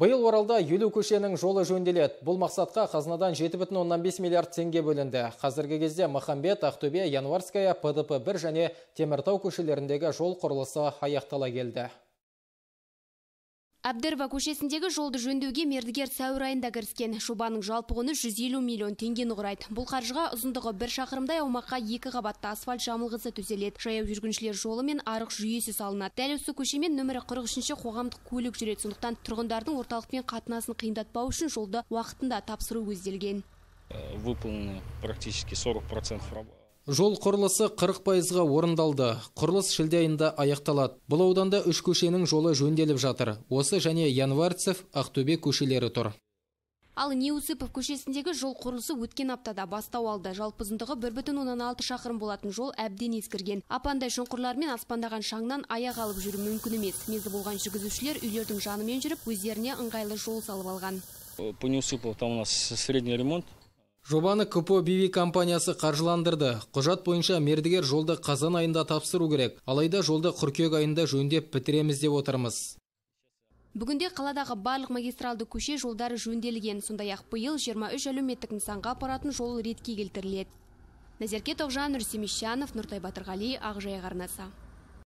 Бұл оралда елу көшенің жолы жөнделет. бұл мақсатқа қазынадан жеті миллиард теңге бөлінді қазіргі кезде махамбет ақтөбе январская пдп бір және теміртау көшелеріндегі жол құрылысы аяқтала келді Абдерва көшесіндегі жолды жөндеуге мердігер сәуір айында кіріскен жобаның жалпы құны 150 миллион теңгені құрайды бұл қаржыға ұзындығы бір шақырымдай аумаққа екі қабатты асфальт жамылғысы төселеді жаяу жүргіншілер жолы мен арық жүйесі салынады дәл осы көшемен нөмірі 43-ші қоғамдық көлік жүреді сондықтан тұрғындардың орталықпен қатынасын қиындатпау үшін жолды уақытында тапсыру көзделген э, выполнено практически 40% работы Жол құрылысы 40 пайызға орындалды. Құрылыс шілде айында аяқталады. Бұл ауданда үш көшенің жолы жөнделіп жатыр. Осы және Январцев, Ақтөбе көшелері тұр. Ал Неусыпов көшесіндегі жол құрылысы өткен аптада бастау алды. Жалпы ұзындығы 1,16 шақырым болатын жол әбден ескірген. Апандай шұңқырлар мен аспандаған шаңнан аяқ алып жүру мүмкін емес. Мезі болған жүргізушілер үйлердің жанымен жүріп, өздеріне ыңғайлы жол салып алған. По Неусыпов там у нас средний ремонт, жобаны кпо бв компаниясы қаржыландырды құжат бойынша мердігер жолды қазан айында тапсыру керек алайда жолды құркег айында жөндеп бітіреміз деп отырмыз Бүгінде қаладағы барлық магистралды көше жолдары жөнделген, сондай ақ биыл 23 әлеуметтік нысанға апаратын жол ретке келтіріледі. Назерке Тоғжан Нұрсемешянов, Нұртай Батырғали, Ағжай